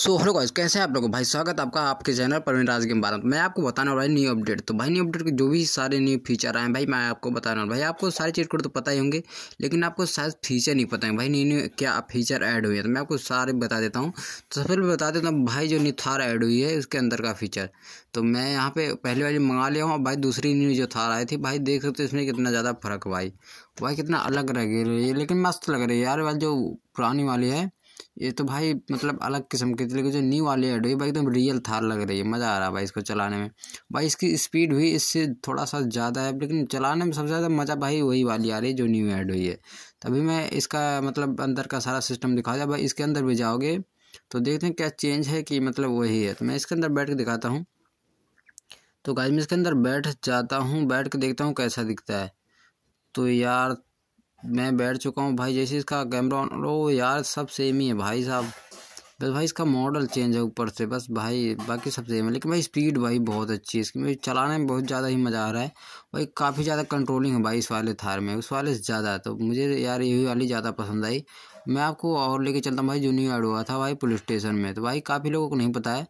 so hello guys कैसे हैं आप लोग भाई स्वागत आपका आपके चैनल परवीन राज गेम भारत मैं आपको बताना भाई न्यू अपडेट तो भाई न्यू अपडेट के जो भी सारे न्यू फीचर आए हैं भाई मैं आपको बताना हूँ भाई आपको सारे चीज़ को तो पता ही होंगे लेकिन आपको शायद फीचर नहीं पता है भाई न्यू न्यू क्या फीचर ऐड है तो मैं आपको सारे बता देता हूँ तो सबसे पहले बता देता हूँ भाई जो न्यू थार ऐड हुई है उसके अंदर का फीचर तो मैं यहाँ पर पहले वाली मंगा लिया हूँ और भाई दूसरी न्यू जो थार आई थी भाई देख सकते इसमें कितना ज़्यादा फर्क भाई भाई कितना अलग लग रही है लेकिन मस्त लग रही है यार वाली जो पुरानी वाली है ये तो भाई मतलब अलग किस्म की थी लेकिन जो न्यू वाली एड हुई भाई एकदम तो रियल थार लग रही है मज़ा आ रहा है भाई इसको चलाने में भाई इसकी स्पीड भी इससे थोड़ा सा ज़्यादा है लेकिन चलाने में सबसे ज़्यादा मज़ा भाई वही वाली आ रही है जो न्यू ऐड हुई है तभी मैं इसका मतलब अंदर का सारा सिस्टम दिखा दिया भाई इसके अंदर भी जाओगे तो देखते हैं क्या चेंज है कि मतलब वही है तो मैं इसके अंदर बैठ के दिखाता हूँ तो गाइज मैं इसके अंदर बैठ जाता हूँ बैठ के देखता हूँ कैसा दिखता है तो यार मैं बैठ चुका हूँ भाई जैसे इसका कैमरा ऑन ओ यार सब सेम ही है भाई साहब बस भाई इसका मॉडल चेंज है ऊपर से बस भाई बाकी सब सेम है लेकिन भाई स्पीड भाई बहुत अच्छी है इसकी मुझे चलाने में बहुत ज़्यादा ही मज़ा आ रहा है भाई काफ़ी ज़्यादा कंट्रोलिंग है भाई इस वाले थार में उस वाले से ज़्यादा है तो मुझे यार यही वाली ज़्यादा पसंद आई मैं आपको और लेके चलता हूँ भाई जो न्यू ऐड हुआ था भाई पुलिस स्टेशन में तो भाई काफ़ी लोगों को नहीं पता है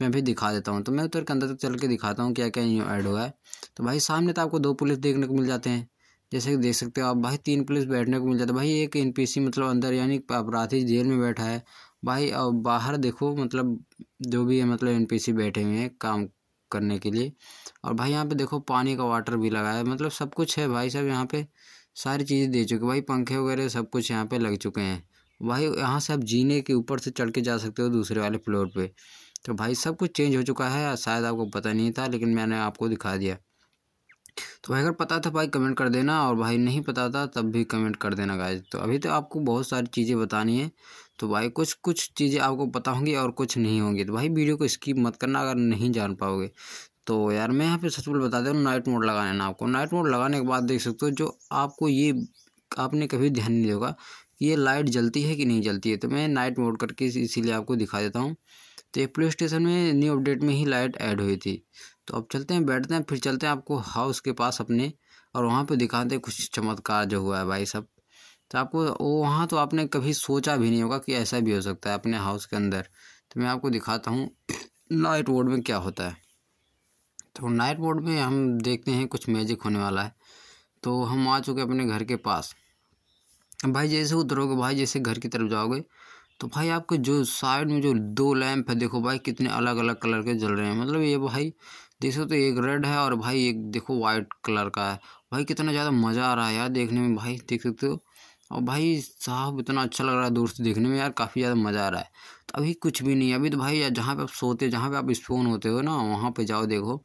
मैं भी दिखा देता हूँ तो मैं उतर तो के अंदर तक चल के दिखाता हूँ क्या क्या न्यू ऐड हुआ है तो भाई सामने तो आपको दो पुलिस देखने को मिल जाते हैं जैसे कि देख सकते हो आप भाई तीन पुलिस बैठने को मिल जाता है भाई एक एन मतलब अंदर यानी अपराधी जेल में बैठा है भाई और बाहर देखो मतलब जो भी है मतलब एनपीसी बैठे हुए हैं काम करने के लिए और भाई यहाँ पे देखो पानी का वाटर भी लगा है मतलब सब कुछ है भाई साहब यहाँ पे सारी चीज़ें दे चुके भाई पंखे वगैरह सब कुछ यहाँ पे लग चुके हैं भाई यहाँ से आप जीने के ऊपर से चढ़ के जा सकते हो दूसरे वाले फ्लोर पे तो भाई सब कुछ चेंज हो चुका है शायद आपको पता नहीं था लेकिन मैंने आपको दिखा दिया तो भाई अगर पता था भाई कमेंट कर देना और भाई नहीं पता था तब भी कमेंट कर देना गाइज तो अभी तो आपको बहुत सारी चीज़ें बतानी है तो भाई कुछ कुछ चीज़ें आपको पता होंगी और कुछ नहीं होंगी तो भाई वीडियो को स्किप मत करना अगर नहीं जान पाओगे तो यार मैं यहाँ पे सच बोल बता दूँ नाइट मोड लगाना है ना आपको नाइट मोड लगाने के बाद देख सकते हो जो आपको ये आपने कभी ध्यान नहीं होगा ये लाइट जलती है कि नहीं जलती है तो मैं नाइट मोड करके इसीलिए आपको दिखा देता हूँ तो ये प्ले स्टेशन में न्यू अपडेट में ही लाइट ऐड हुई थी तो अब चलते हैं बैठते हैं फिर चलते हैं आपको हाउस के पास अपने और वहाँ पे दिखाते हैं कुछ चमत्कार जो हुआ है भाई सब तो आपको वो वहाँ तो आपने कभी सोचा भी नहीं होगा कि ऐसा भी हो सकता है अपने हाउस के अंदर तो मैं आपको दिखाता हूँ नाइट वोड में क्या होता है तो नाइट वोड में हम देखते हैं कुछ मैजिक होने वाला है तो हम आ चुके अपने घर के पास भाई जैसे उतरोगे भाई जैसे घर की तरफ जाओगे तो भाई आपके जो साइड में जो दो लैंप है देखो भाई कितने अलग अलग कलर के जल रहे हैं मतलब ये भाई देखो तो एक रेड है और भाई एक देखो वाइट कलर का है भाई कितना ज़्यादा मज़ा आ रहा है यार देखने में भाई देख सकते हो और भाई साहब इतना अच्छा लग रहा है दूर से देखने में यार काफ़ी ज़्यादा मज़ा आ रहा है तो अभी कुछ भी नहीं अभी तो भाई यार जहाँ पे आप सोते जहाँ पे आप स्पोन होते हो ना वहाँ पे जाओ देखो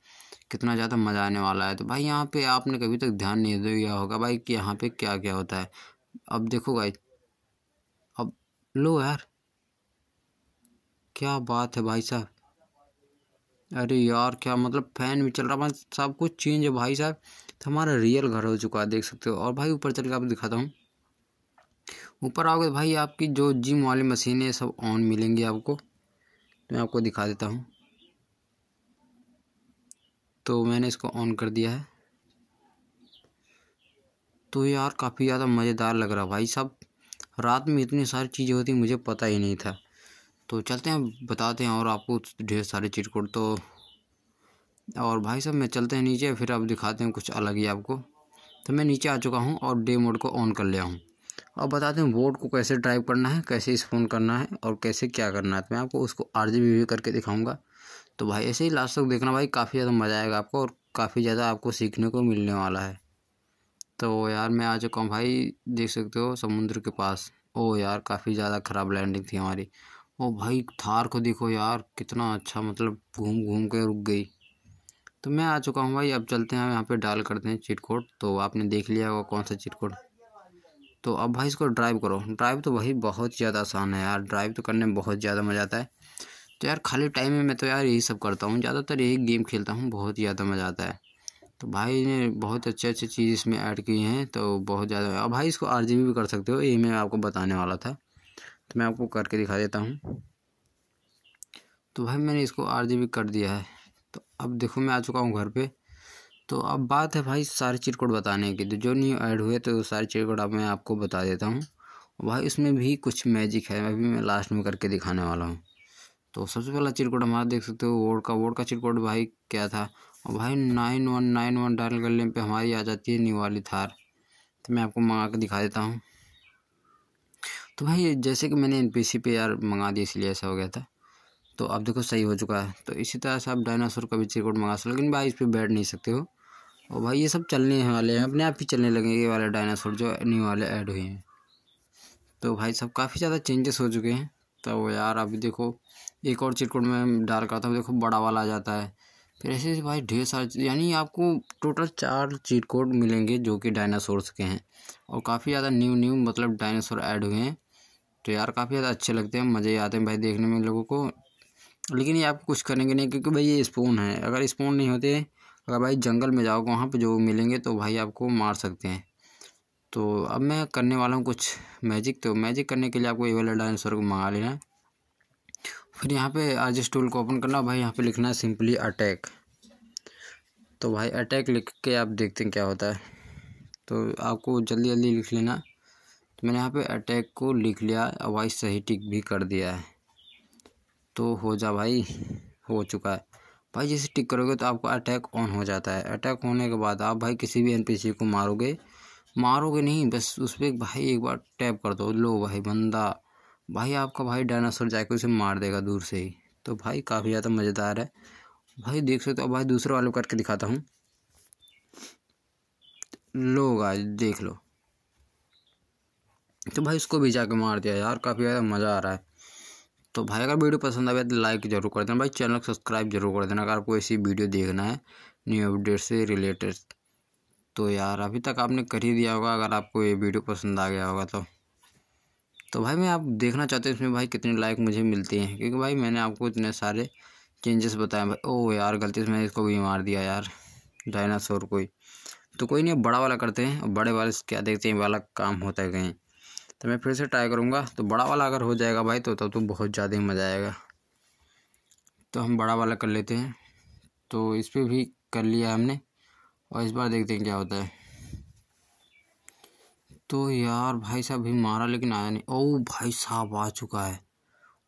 कितना ज़्यादा मज़ा आने वाला है तो भाई यहाँ पे आपने कभी तक ध्यान नहीं दिया होगा भाई कि यहाँ पर क्या क्या होता है अब देखो भाई अब लो यार क्या बात है भाई साहब अरे यार क्या मतलब फैन भी चल रहा है सब कुछ चेंज है भाई साहब तो हमारा रियल घर हो चुका है देख सकते हो और भाई ऊपर चल के आपको दिखाता हूँ ऊपर आओगे तो भाई आपकी जो जिम वाली मशीन है सब ऑन मिलेंगी आपको तो मैं आपको दिखा देता हूँ तो मैंने इसको ऑन कर दिया है तो यार काफ़ी ज़्यादा मज़ेदार लग रहा भाई साहब रात में इतनी सारी चीज़ें होती मुझे पता ही नहीं था तो चलते हैं बताते हैं और आपको ढेर सारे चीट कोड तो और भाई साहब मैं चलते हैं नीचे फिर आप दिखाते हैं कुछ अलग ही आपको तो मैं नीचे आ चुका हूँ और डे मोड को ऑन कर लिया हूँ अब बताते हैं बोर्ड को कैसे ड्राइव करना है कैसे इस फोन करना है और कैसे क्या करना है तो मैं आपको उसको आर भी करके दिखाऊँगा तो भाई ऐसे ही लास्ट तक देखना भाई काफ़ी ज़्यादा मज़ा आएगा आपको और काफ़ी ज़्यादा आपको सीखने को मिलने वाला है तो यार मैं आ चुका हूँ भाई देख सकते हो समुद्र के पास ओ यार काफ़ी ज़्यादा ख़राब लैंडिंग थी हमारी ओ भाई थार को देखो यार कितना अच्छा मतलब घूम घूम के रुक गई तो मैं आ चुका हूँ भाई अब चलते हैं यहाँ पे डाल करते हैं चिट कोड तो आपने देख लिया होगा कौन सा चिट कोड तो अब भाई इसको ड्राइव करो ड्राइव तो भाई बहुत ज़्यादा आसान है यार ड्राइव तो करने में बहुत ज़्यादा मज़ा आता है तो यार खाली टाइम में मैं तो यार यही सब करता हूँ ज़्यादातर यही गेम खेलता हूँ बहुत ज़्यादा मज़ा आता है तो भाई ने बहुत अच्छे अच्छे चीज़ इसमें ऐड की हैं तो बहुत ज़्यादा और भाई इसको आर भी कर सकते हो यही मैं आपको बताने वाला था तो मैं आपको करके दिखा देता हूँ तो भाई मैंने इसको आर कर दिया है तो अब देखो मैं आ चुका हूँ घर पे तो अब बात है भाई सारे चीट कोड बताने की तो जो न्यू ऐड हुए तो सारे चीट कोड अब मैं आपको बता देता हूँ भाई उसमें भी कुछ मैजिक है अभी मैं लास्ट में करके दिखाने वाला हूँ तो सबसे पहला चीट कोड हमारा देख सकते हो वोड का वोड का चीट कोड भाई क्या था और भाई nine one nine one dial करने पर हमारी आ जाती है न्यू वाली थार तो मैं आपको मंगा के दिखा देता हूँ तो भाई जैसे कि मैंने एन पी सी पे यार मंगा दिया इसलिए ऐसा हो गया था तो अब देखो सही हो चुका है तो इसी तरह से आप डायनासोर का भी चिकोट मंगा सकते हो लेकिन भाई इस पर बैठ नहीं सकते हो और भाई ये सब चलने वाले हैं अपने आप ही चलने लगेंगे ये वाले डायनासोर जो न्यू वाले ऐड हुए हैं तो भाई सब काफ़ी ज़्यादा चेंजेस हो चुके हैं तो यार अभी देखो एक और चिरकुट में डाल करता हूँ देखो बड़ा वाला आ जाता है फिर ऐसे भाई ढेर सारे यानी आपको टोटल चार चीट कोड मिलेंगे जो कि डायनासोर्स के हैं और काफ़ी ज़्यादा न्यू न्यू मतलब डायनासोर ऐड हुए हैं तो यार काफ़ी ज़्यादा अच्छे लगते हैं मज़े आते हैं भाई देखने में लोगों को लेकिन ये आप कुछ करेंगे नहीं क्योंकि भाई ये स्पोन है अगर स्पोन नहीं होते अगर भाई जंगल में जाओगे वहाँ पर जो मिलेंगे तो भाई आपको मार सकते हैं तो अब मैं करने वाला हूँ कुछ मैजिक तो मैजिक करने के लिए आपको ये वाला डायनासोर को मंगा लेना है फिर यहाँ पे आर्जिस टूल को ओपन करना भाई यहाँ पे लिखना है सिंपली अटैक तो भाई अटैक लिख के आप देखते हैं क्या होता है तो आपको जल्दी जल्दी लिख लेना तो मैंने यहाँ पे अटैक को लिख लिया और सही टिक भी कर दिया है तो हो जा भाई हो चुका है भाई जैसे टिक करोगे तो आपका अटैक ऑन हो जाता है अटैक होने के बाद आप भाई किसी भी एनपीसी को मारोगे मारोगे नहीं बस उस पर भाई एक बार टैप कर दो लो भाई बंदा भाई आपका भाई डायनासोर जाके उसे मार देगा दूर से ही तो भाई काफ़ी ज़्यादा मज़ेदार है भाई देख सकते हो भाई दूसरे वाले करके दिखाता हूँ लोग आज देख लो तो भाई उसको भी जाके मार दिया यार काफ़ी ज़्यादा मज़ा आ रहा है तो भाई अगर वीडियो पसंद आए तो लाइक जरूर कर देना भाई चैनल को सब्सक्राइब जरूर कर देना अगर आपको ऐसी वीडियो देखना है न्यू अपडेट से रिलेटेड तो यार अभी तक आपने कर ही दिया होगा अगर आपको ये वीडियो पसंद आ गया होगा तो तो भाई मैं आप देखना चाहते हैं इसमें भाई कितने लाइक मुझे मिलते हैं क्योंकि भाई मैंने आपको इतने सारे चेंजेस बताए भाई ओ यार गलती से मैंने इसको भी मार दिया यार डायनासोर कोई तो कोई नहीं बड़ा वाला करते हैं बड़े वाले क्या देखते हैं वाला काम होता है कहीं तो मैं फिर से ट्राई करूँगा तो बड़ा वाला अगर हो जाएगा भाई तो तब तो बहुत ज़्यादा ही मज़ा आएगा तो हम बड़ा वाला कर लेते हैं तो इस पर भी कर लिया हमने और इस बार देखते हैं क्या होता है तो यार भाई साहब भी मारा लेकिन आया नहीं ओ भाई साहब आ चुका है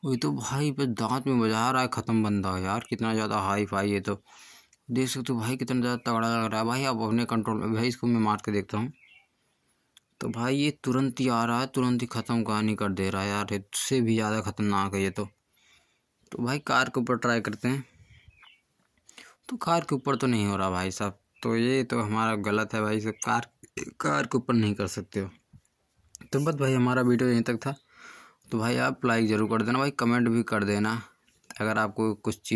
वही तो भाई पर दांत में बजा रहा है ख़त्म बंदा यार कितना ज़्यादा हाई फाई है तो देख सकते हो भाई कितना ज़्यादा तगड़ा लग रहा है भाई अब अपने कंट्रोल में भाई इसको मैं मार के देखता हूँ तो भाई ये तुरंत ही आ रहा है तुरंत ही ख़त्म कहानी कर दे रहा है यार इससे भी ज़्यादा ख़तरनाक है ये तो तो भाई कार के ऊपर ट्राई करते हैं तो कार के ऊपर तो नहीं हो रहा भाई साहब तो ये तो हमारा गलत है भाई साहब कार कार के ऊपर नहीं कर सकते हो तो बस भाई हमारा वीडियो यहीं तक था तो भाई आप लाइक ज़रूर कर देना भाई कमेंट भी कर देना अगर आपको कुछ चीज़